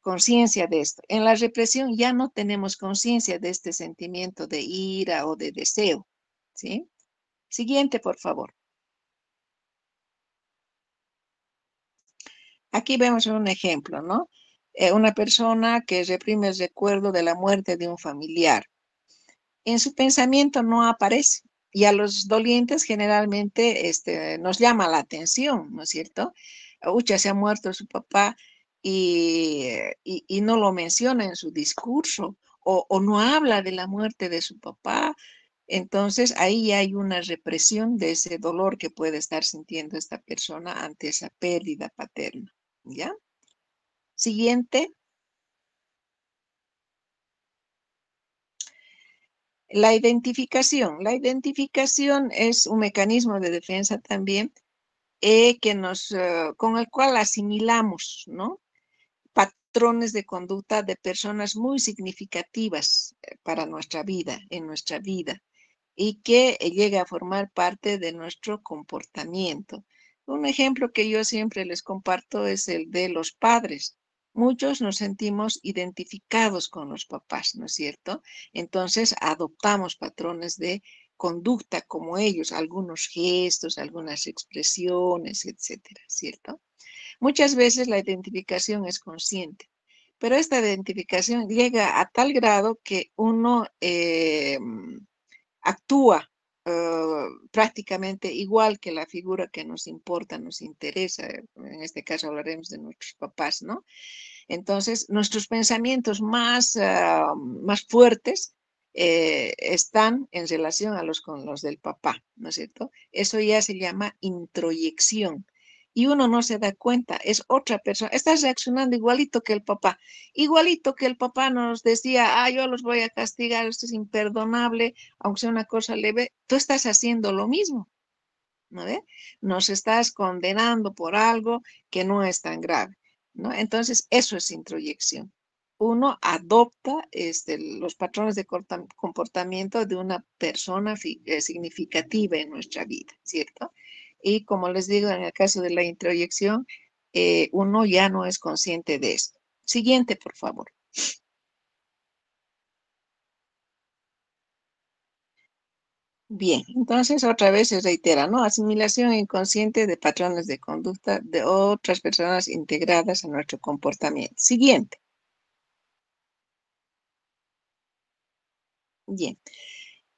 conciencia de esto. En la represión ya no tenemos conciencia de este sentimiento de ira o de deseo, ¿sí? Siguiente, por favor. Aquí vemos un ejemplo, ¿no? Eh, una persona que reprime el recuerdo de la muerte de un familiar en su pensamiento no aparece. Y a los dolientes generalmente este, nos llama la atención, ¿no es cierto? Ucha se ha muerto su papá y, no lo menciona en su discurso o, o no habla de la muerte de su papá. Entonces ahí hay una represión de ese dolor que puede estar sintiendo esta persona ante esa pérdida paterna. ¿Ya? Siguiente, La identificación. La identificación es un mecanismo de defensa también eh, que nos, eh, con el cual asimilamos ¿no? patrones de conducta de personas muy significativas eh, para nuestra vida, en nuestra vida, y que llega a formar parte de nuestro comportamiento. Un ejemplo que yo siempre les comparto es el de los padres muchos nos sentimos identificados con los papás, ¿no es cierto? Entonces adoptamos patrones de conducta como ellos, algunos gestos, algunas expresiones, etcétera, ¿cierto? Muchas veces la identificación es consciente, pero esta identificación llega a tal grado que uno eh, actúa Ah, prácticamente igual que la figura que nos importa, nos interesa, eh, en este caso hablaremos de nuestros papás, ¿no? Entonces, nuestros pensamientos más, ah, más fuertes eh, están en relación a los con los del papá, ¿no es cierto? Eso ya se llama introyección y uno no se da cuenta, es otra persona. Estás reaccionando igualito que el papá, igualito que el papá nos decía, ah, yo los voy a castigar, esto es imperdonable, aunque sea una cosa leve, tú estás haciendo lo mismo. ¿no ve? Nos estás condenando por algo que no es tan grave. ¿no? Entonces, eso es introyección. Uno adopta este, los patrones de comportamiento de una persona eh, significativa en nuestra vida, ¿cierto? y como les digo, en el caso de la introyección, eh, uno ya no es consciente de esto. Siguiente, por favor. Bien, entonces otra vez se reitera, ¿no? Asimilación inconsciente de patrones de conducta de otras personas integradas a nuestro comportamiento. Siguiente. Bien.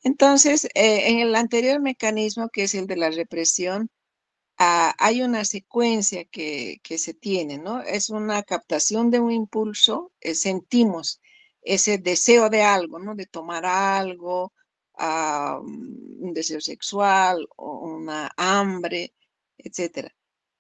Entonces, eh, en el anterior mecanismo, que es el de la represión, ah, hay una secuencia que, se tiene, ¿no? Es una captación de un impulso, eh, sentimos ese deseo de algo, ¿no? De tomar algo, ah, mm, un deseo sexual, una hambre, etc.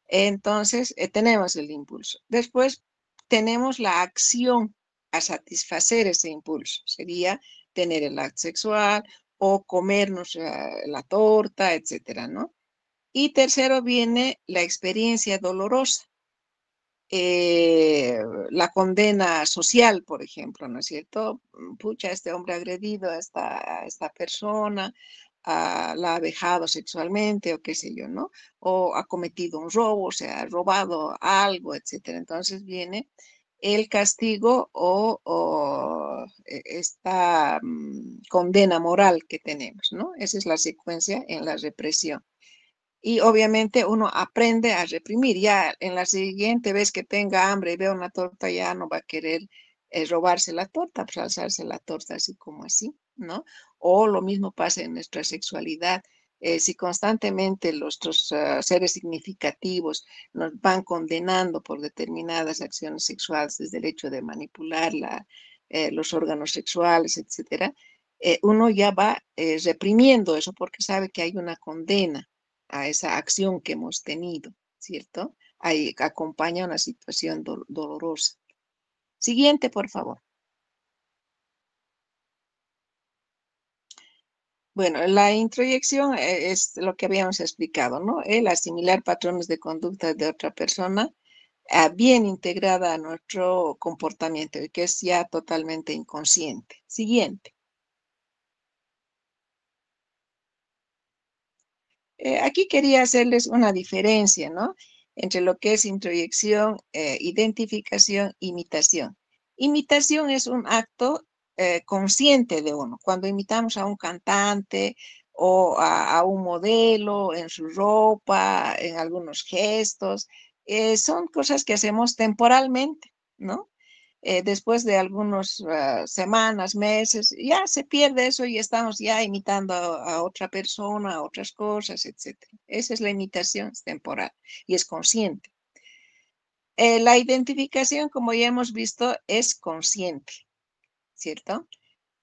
Entonces, eh, tenemos el impulso. Después, tenemos la acción a satisfacer ese impulso. Sería tener el acto sexual o comernos ah, la, torta, etcétera, ¿no? Y tercero viene la experiencia dolorosa, eh, la condena social, por ejemplo, ¿no es cierto? Mm, pucha, este hombre agredido a esta, persona, ah, la ha dejado sexualmente o qué sé yo, ¿no? O ha cometido un robo, o sea, ha robado algo, etcétera. Entonces viene el castigo o, e, esta mm, condena moral que tenemos, ¿no? Esa es la secuencia en la represión. Y obviamente uno aprende a reprimir. Ya en la siguiente vez que tenga hambre y vea una torta, ya no va a querer eh, robarse la torta, pues alzarse la torta así como así, ¿no? O lo mismo pasa en nuestra sexualidad eh, si constantemente nuestros ah, seres significativos nos van condenando por determinadas acciones sexuales, desde el hecho de manipular eh, los órganos sexuales, etcétera, eh, uno ya va reprimiendo eso porque sabe que hay una condena a esa acción que hemos tenido, ¿cierto? Ahí acompaña una situación dolorosa. Siguiente, por favor. Bueno, la introyección eh, es lo que habíamos explicado, ¿no? El asimilar patrones de conducta de otra persona ah, bien integrada a nuestro comportamiento que es ya totalmente inconsciente. Siguiente. Eh, aquí quería hacerles una diferencia, ¿no? Entre lo que es introyección, eh, identificación, imitación. Imitación es un acto eh, consciente de uno. Cuando imitamos a un cantante o a, un modelo en su ropa, en algunos gestos, eh, son cosas que hacemos temporalmente, ¿no? Eh, después de algunas ah, semanas, meses, ya se pierde eso y estamos ya imitando a, otra persona, a otras cosas, etc. Esa es la imitación, temporal y es consciente. la identificación, como ya hemos visto, es consciente ¿cierto?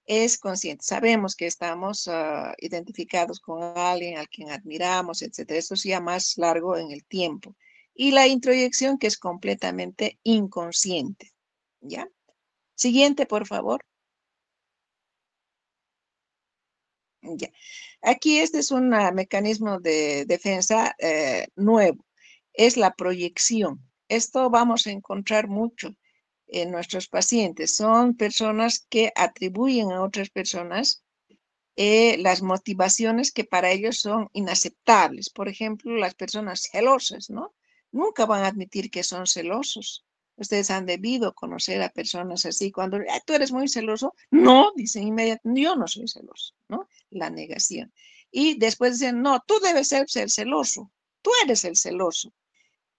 Es consciente. Sabemos que estamos ah, identificados con alguien al quien admiramos, etc. Esto ya más largo en el tiempo. Y la introyección que es completamente inconsciente, ¿ya? Siguiente, por favor. Ya. Aquí este es un ah, mecanismo de defensa eh, nuevo. Es la proyección. Esto vamos a encontrar mucho nuestros pacientes. Son personas que atribuyen a otras personas eh, las motivaciones que para ellos son inaceptables. Por ejemplo, las personas celosas, ¿no? Nunca van a admitir que son celosos. Ustedes han debido conocer a personas así. Cuando ah, tú eres muy celoso, no, dicen inmediatamente, yo no soy celoso, ¿no? La negación. Y después dicen, no, tú debes ser, ser celoso, tú eres el celoso.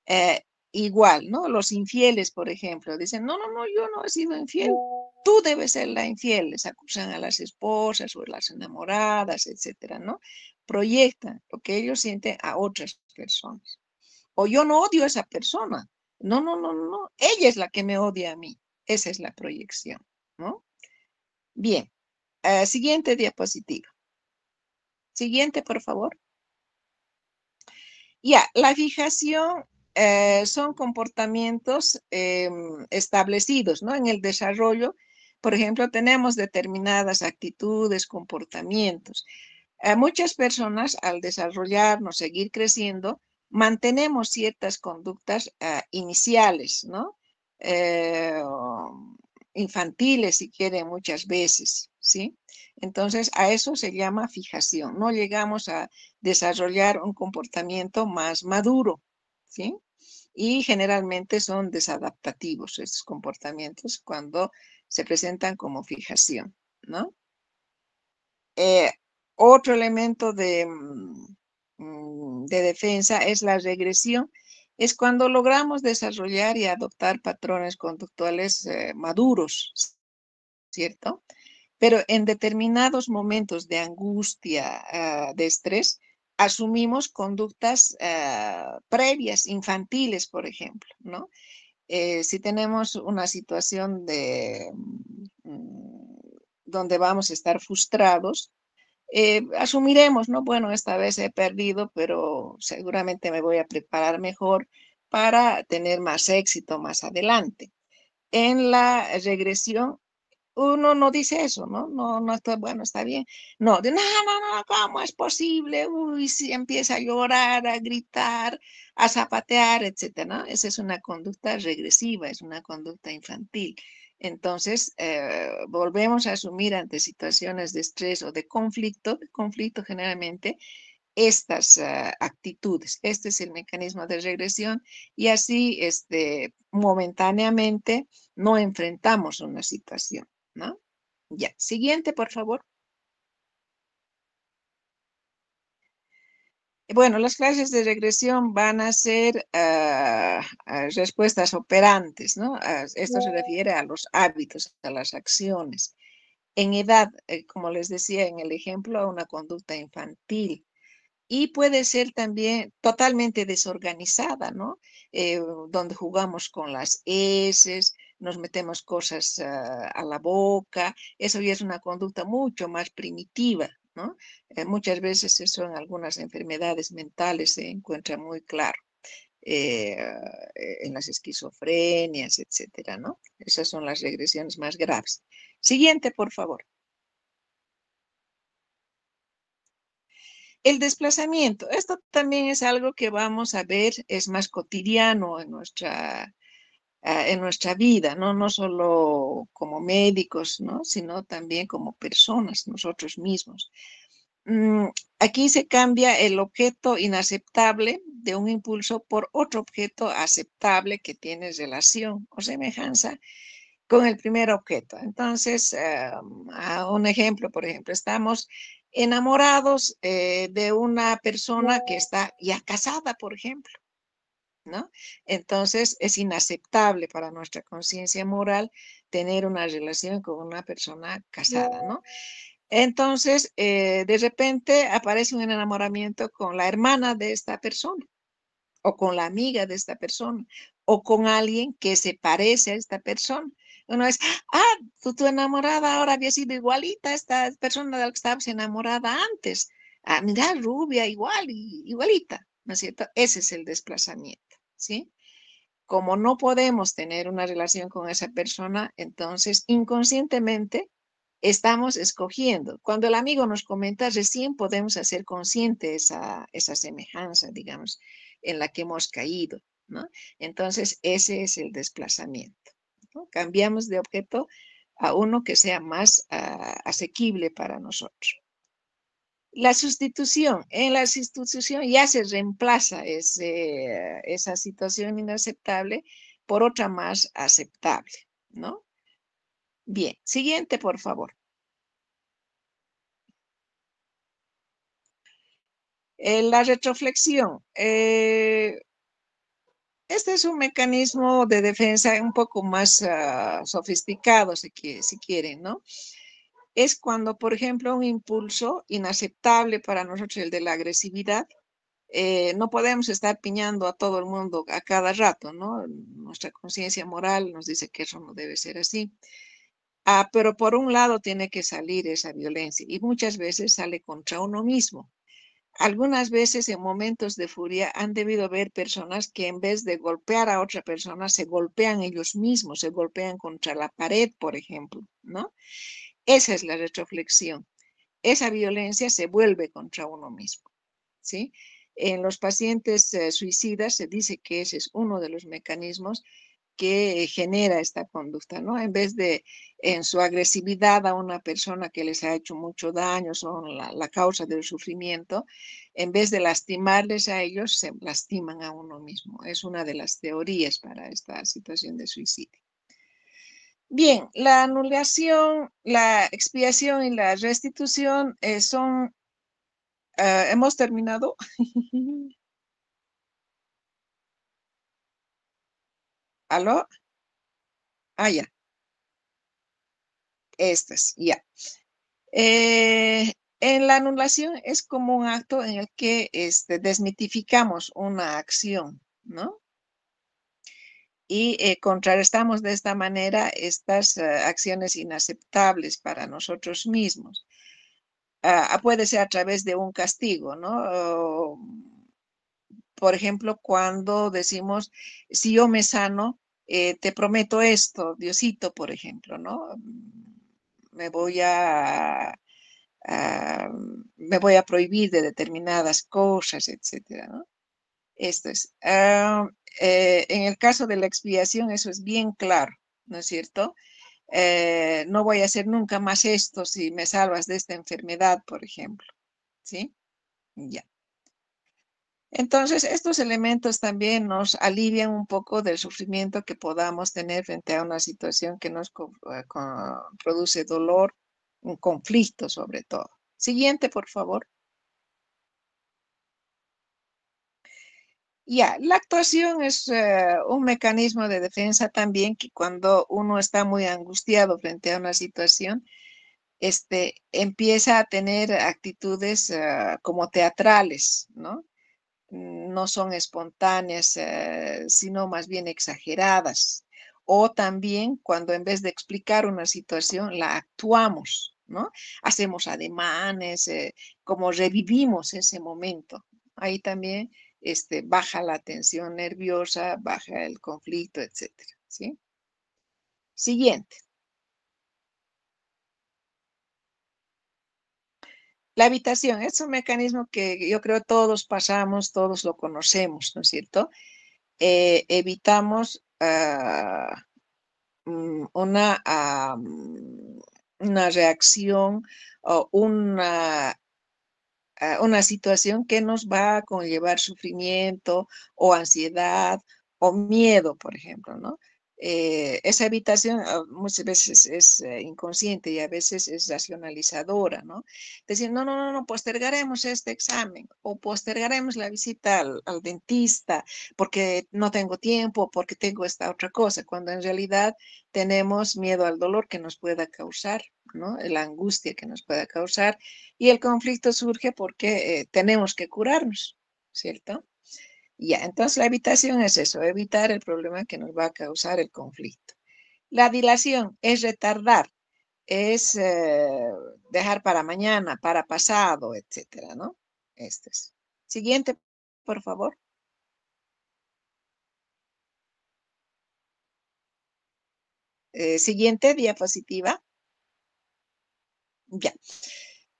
Eh, igual, ¿no? Los infieles, por ejemplo, dicen, no, no, no, yo no he sido infiel, tú debes ser la infiel, les acusan a las esposas o a las enamoradas, etcétera, ¿no? Proyectan lo que ellos sienten a otras personas. O yo no odio a esa persona, no, no, no, no, ella es la que me odia a mí, esa es la proyección, ¿no? Bien, eh, siguiente diapositiva. Siguiente, por favor. Ya, la fijación eh, son comportamientos em, establecidos ¿no? en el desarrollo. Por ejemplo, tenemos determinadas actitudes, comportamientos. muchas personas al desarrollarnos, seguir creciendo, mantenemos ciertas conductas ah, iniciales, ¿no? Eh, infantiles, si quiere, muchas veces, ¿sí? Entonces, a eso se llama fijación. No llegamos a desarrollar un comportamiento más maduro, ¿sí? y generalmente son desadaptativos estos comportamientos cuando se presentan como fijación, ¿no? Eh, otro elemento de, mm, de defensa es la regresión, es cuando logramos desarrollar y adoptar patrones conductuales eh, maduros, ¿cierto? Pero en determinados momentos de angustia, ah, de estrés, asumimos conductas eh, previas, infantiles, por ejemplo, ¿no? Eh, si tenemos una situación de, mm, donde vamos a estar frustrados, eh, asumiremos, ¿no? Bueno, esta vez he perdido, pero seguramente me voy a preparar mejor para tener más éxito más adelante. En la regresión uno no dice eso, ¿no? No, no está bueno, está bien. No, de, no, no, no, ¿cómo es posible? Uy, si empieza a llorar, a gritar, a zapatear, etcétera, ¿no? Esa es una conducta regresiva, es una conducta infantil. Entonces, eh, volvemos a asumir ante situaciones de estrés o de conflicto, de conflicto generalmente, estas ah, actitudes. Este es el mecanismo de regresión y así este, momentáneamente no enfrentamos una situación. Ya, siguiente, por favor. Bueno, las clases de regresión van a ser ah, ah, respuestas operantes, ¿no? Esto se refiere a los hábitos, a las acciones. En edad, eh, como les decía en el ejemplo, a una conducta infantil. Y puede ser también totalmente desorganizada, ¿no? Eh, donde jugamos con las S, nos metemos cosas ah, a la boca, eso ya es una conducta mucho más primitiva, ¿no? Eh, muchas veces eso en algunas enfermedades mentales se encuentra muy claro. Eh, eh, en las esquizofrenias, etcétera, ¿no? Esas son las regresiones más graves. Siguiente, por favor. El desplazamiento. Esto también es algo que vamos a ver, es más cotidiano en nuestra Ah, en nuestra vida, ¿no? solo como médicos, ¿no? sino también como personas, nosotros mismos. Mm, aquí se cambia el objeto inaceptable de un impulso por otro objeto aceptable que tiene relación o semejanza con el primer objeto. Entonces, ah, mm, un ejemplo, por ejemplo, estamos enamorados eh, de una persona que está ya casada, por ejemplo. ¿no? Entonces es inaceptable para nuestra conciencia moral tener una relación con una persona casada, ¿no? Entonces, eh, de repente aparece un enamoramiento con la hermana de esta persona, o con la amiga de esta persona, o con alguien que se parece a esta persona. Uno es, ah, tu enamorada ahora había sido igualita a esta persona de la que estabas enamorada antes. Ah, mira, rubia, igual, igualita, ¿no es cierto? Ese es el desplazamiento. ¿sí? Como no podemos tener una relación con esa persona, entonces inconscientemente estamos escogiendo. Cuando el amigo nos comenta, recién podemos hacer consciente esa, esa semejanza, digamos, en la que hemos caído. Entonces, ese es el desplazamiento. Cambiamos de objeto a uno que sea más ah, asequible para nosotros la sustitución, en la sustitución ya se reemplaza esa situación inaceptable por otra más aceptable, ¿no? Bien, siguiente, por favor. Eh, la retroflexión. Eh, este es un mecanismo de defensa un poco más ah, sofisticado, si quieren, ¿no? es cuando, por ejemplo, un impulso inaceptable para nosotros, el de la agresividad, eh, no podemos estar piñando a todo el mundo a cada rato, ¿no? Nuestra conciencia moral nos dice que eso no debe ser así. Ah, pero por un lado tiene que salir esa violencia y muchas veces sale contra uno mismo. Algunas veces en momentos de furia han debido ver personas que en vez de golpear a otra persona se golpean ellos mismos, se golpean contra la pared, por ejemplo, ¿no? Esa es la retroflexión. Esa violencia se vuelve contra uno mismo. ¿sí? En los pacientes eh, suicidas se dice que ese es uno de los mecanismos que genera esta conducta, ¿no? En vez de en su agresividad a una persona que les ha hecho mucho daño, son la, la causa del sufrimiento, en vez de lastimarles a ellos, se lastiman a uno mismo. Es una de las teorías para esta situación de suicidio. Bien, la anulación, la expiación y la restitución eh, son... Eh, Hemos terminado. ¿Aló? Ah, ya. Estas, ya. Eh, en la anulación es como un acto en el que este, desmitificamos una acción, ¿no? y eh, contrarrestamos de esta manera estas eh, acciones inaceptables para nosotros mismos. Ah, ah, puede ser a través de un castigo, ¿no? por ejemplo, cuando decimos, si yo me sano, eh, te prometo esto, Diosito, por ejemplo, ¿no? Me voy a, me voy a prohibir de determinadas cosas, etcétera, ¿no? Esto es. Ah, eh, en el caso de la expiación, eso es bien claro, ¿no es cierto? Eh, no voy a hacer nunca más esto si me salvas de esta enfermedad, por ejemplo. ¿Sí? Ya. Entonces, estos elementos también nos alivian un poco del sufrimiento que podamos tener frente a una situación que nos eh, produce dolor, un conflicto sobre todo. Siguiente, por favor. Ya, la actuación es eh, un mecanismo de defensa también que cuando uno está muy angustiado frente a una situación, este, empieza a tener actitudes eh, como teatrales, ¿no? No son espontáneas, eh, sino más bien exageradas. O también cuando en vez de explicar una situación, la actuamos, ¿no? Hacemos ademanes, como revivimos ese momento. Ahí también este, baja la tensión nerviosa, baja el conflicto, etcétera, ¿sí? Siguiente. La habitación es un mecanismo que yo creo todos pasamos, todos lo conocemos, ¿no es cierto? Eh, evitamos ah, mm, una, ah, mm, una reacción o una una situación que nos va a conllevar sufrimiento o ansiedad o miedo, por ejemplo, ¿no? Eh, esa evitación ah, muchas veces es eh, inconsciente y a veces es racionalizadora, ¿no? Decir, no, no, no, no, postergaremos este examen o postergaremos la visita al, dentista porque no tengo tiempo, o porque tengo esta otra cosa, cuando en realidad tenemos miedo al dolor que nos pueda causar, ¿no? La angustia que nos pueda causar y el conflicto surge porque eh, tenemos que curarnos, ¿cierto? Ya, entonces la evitación es eso, evitar el problema que nos va a causar el conflicto. La dilación es retardar, es eh, dejar para mañana, para pasado, etcétera, ¿no? Este es. Siguiente, por favor. Eh, siguiente diapositiva. Ya.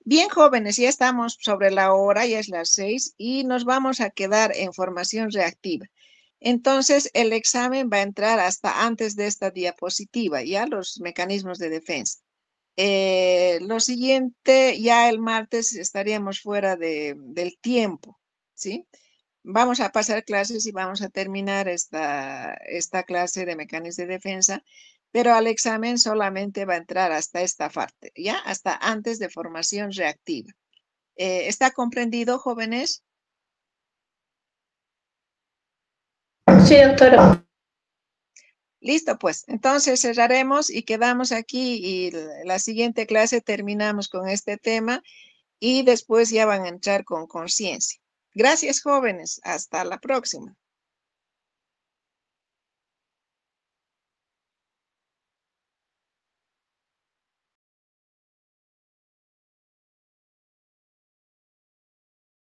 Bien jóvenes, ya estamos sobre la hora, ya es las seis, y nos vamos a quedar en formación reactiva. Entonces, el examen va a entrar hasta antes de esta diapositiva, ya los mecanismos de defensa. Eh, lo siguiente, ya el martes estaríamos fuera del tiempo, ¿sí? Vamos a pasar clases y vamos a terminar esta, esta clase de mecanismos de defensa pero al examen solamente va a entrar hasta esta parte, ya hasta antes de formación reactiva. Eh, ¿Está comprendido, jóvenes? Sí, doctora. Listo, pues. Entonces cerraremos y quedamos aquí y la siguiente clase terminamos con este tema y después ya van a entrar con conciencia. Gracias, jóvenes. Hasta la próxima.